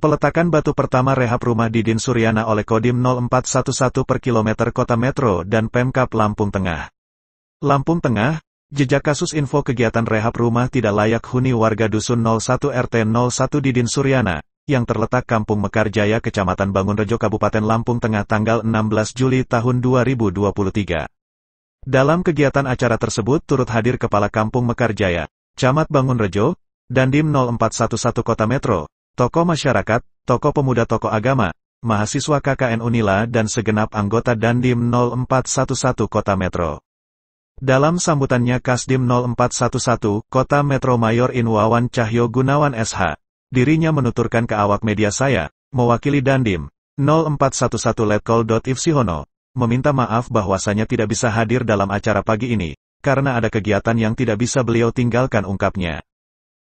Peletakan batu pertama rehab rumah Didin Suryana oleh Kodim 0411 per kilometer kota metro dan Pemkap Lampung Tengah. Lampung Tengah, jejak kasus info kegiatan rehab rumah tidak layak huni warga Dusun 01 RT 01 Didin Suryana, yang terletak Kampung Mekarjaya Kecamatan Bangunrejo Kabupaten Lampung Tengah tanggal 16 Juli tahun 2023. Dalam kegiatan acara tersebut turut hadir Kepala Kampung Mekarjaya, Camat Bangunrejo, dan Dim 0411 Kota Metro, tokoh masyarakat, tokoh pemuda tokoh agama, mahasiswa KKN Unila dan segenap anggota Dandim 0411 Kota Metro. Dalam sambutannya Kasdim 0411 Kota Metro Mayor Inwawan Cahyo Gunawan SH, dirinya menuturkan ke awak media saya, mewakili Dandim 0411 Letkol. Ifsihono, meminta maaf bahwasanya tidak bisa hadir dalam acara pagi ini, karena ada kegiatan yang tidak bisa beliau tinggalkan ungkapnya.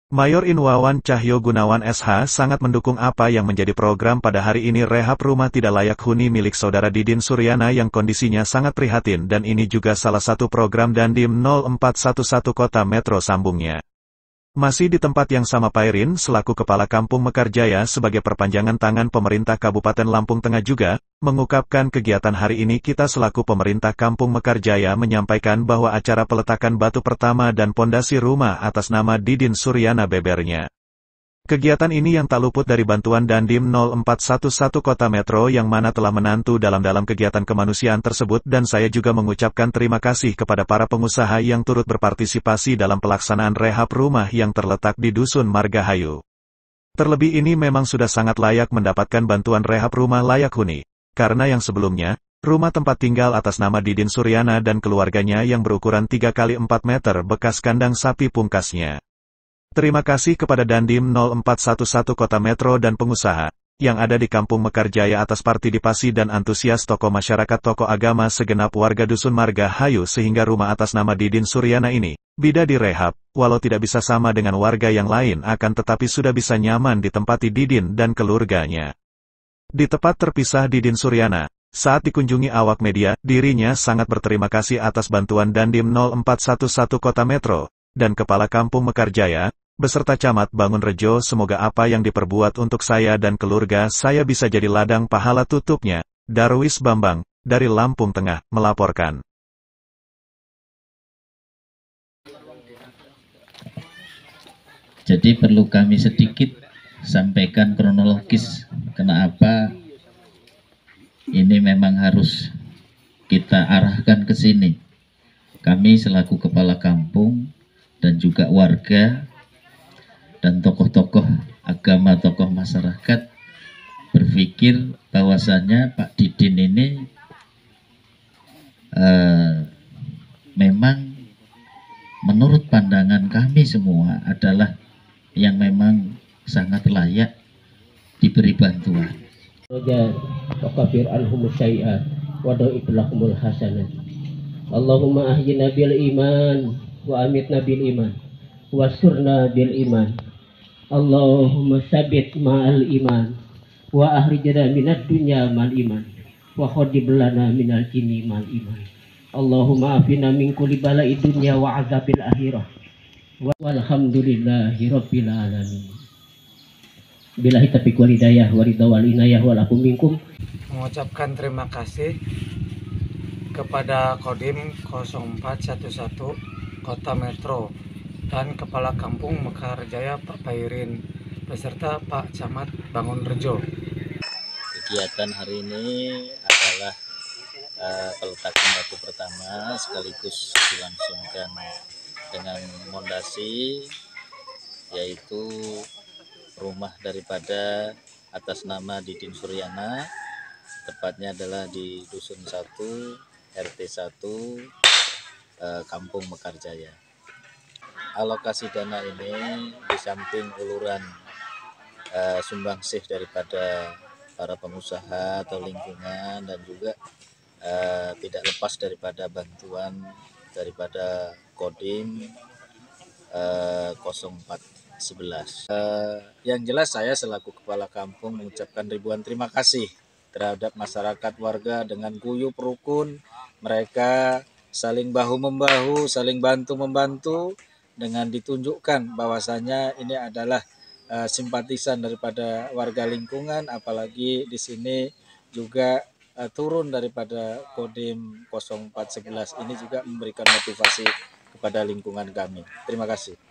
Mayor Inwawan Cahyo Gunawan SH sangat mendukung apa yang menjadi program pada hari ini rehab rumah tidak layak huni milik saudara Didin Suryana yang kondisinya sangat prihatin dan ini juga salah satu program Dandim 0411 Kota Metro sambungnya. Masih di tempat yang sama Pairin selaku Kepala Kampung Mekarjaya sebagai perpanjangan tangan pemerintah Kabupaten Lampung Tengah juga, Mengungkapkan kegiatan hari ini kita selaku pemerintah Kampung Mekarjaya menyampaikan bahwa acara peletakan batu pertama dan pondasi rumah atas nama Didin Suryana bebernya. Kegiatan ini yang tak luput dari bantuan Dandim 0411 Kota Metro yang mana telah menantu dalam-dalam kegiatan kemanusiaan tersebut dan saya juga mengucapkan terima kasih kepada para pengusaha yang turut berpartisipasi dalam pelaksanaan rehab rumah yang terletak di Dusun Margahayu. Terlebih ini memang sudah sangat layak mendapatkan bantuan rehab rumah layak huni karena yang sebelumnya, rumah tempat tinggal atas nama Didin Suryana dan keluarganya yang berukuran 3 kali 4 meter bekas kandang sapi pungkasnya. Terima kasih kepada Dandim 0411 Kota Metro dan pengusaha, yang ada di Kampung Mekarjaya atas partisipasi dan antusias tokoh masyarakat toko agama segenap warga Dusun Marga Hayu sehingga rumah atas nama Didin Suryana ini, bida direhab, walau tidak bisa sama dengan warga yang lain akan tetapi sudah bisa nyaman ditempati Didin dan keluarganya. Di tempat terpisah di Din Suryana, saat dikunjungi awak media, dirinya sangat berterima kasih atas bantuan Dandim 0411 Kota Metro, dan Kepala Kampung Mekarjaya, beserta Camat Bangun Rejo semoga apa yang diperbuat untuk saya dan keluarga saya bisa jadi ladang pahala tutupnya, Darwis Bambang, dari Lampung Tengah, melaporkan. Jadi perlu kami sedikit sampaikan kronologis kena apa ini memang harus kita arahkan ke sini kami selaku kepala kampung dan juga warga dan tokoh-tokoh agama tokoh masyarakat berpikir bahwasannya Pak Didin ini uh, memang menurut pandangan kami semua adalah yang memang sangat layak diberi bantuan. Wakafir anhum syai'a wadu iblakumul hasanah. Allahumma ahyina bil iman wa amitna bil iman surna bil iman. Allahumma sabit ma'al iman wa ahrijna minat dunya mal iman wa khadib lana minal jini mal iman. Allahumma afina min kulli bala'i dunya wa azabil akhirah. Walhamdulillahi rabbil alamin. Bilahi taufiq wal hidayah waridawal inayah wal minkum. Mengucapkan terima kasih kepada Kodim 0411 Kota Metro dan Kepala Kampung Mekarjaya Pairin beserta Pak Camat Bangun Rejo. Kegiatan hari ini adalah uh, peletakan batu pertama sekaligus dilangsungkan dengan mondasi yaitu rumah daripada atas nama Didin Suryana tepatnya adalah di Dusun 1 RT 1 Kampung Mekarjaya alokasi dana ini di samping uluran eh, sumbangsih daripada para pengusaha atau lingkungan dan juga eh, tidak lepas daripada bantuan daripada Kodim 0411. Uh, eh, eh, yang jelas saya selaku kepala kampung mengucapkan ribuan terima kasih terhadap masyarakat warga dengan guyup rukun mereka saling bahu membahu, saling bantu membantu dengan ditunjukkan bahwasanya ini adalah uh, simpatisan daripada warga lingkungan apalagi di sini juga uh, turun daripada Kodim 0411 ini juga memberikan motivasi kepada lingkungan kami. Terima kasih.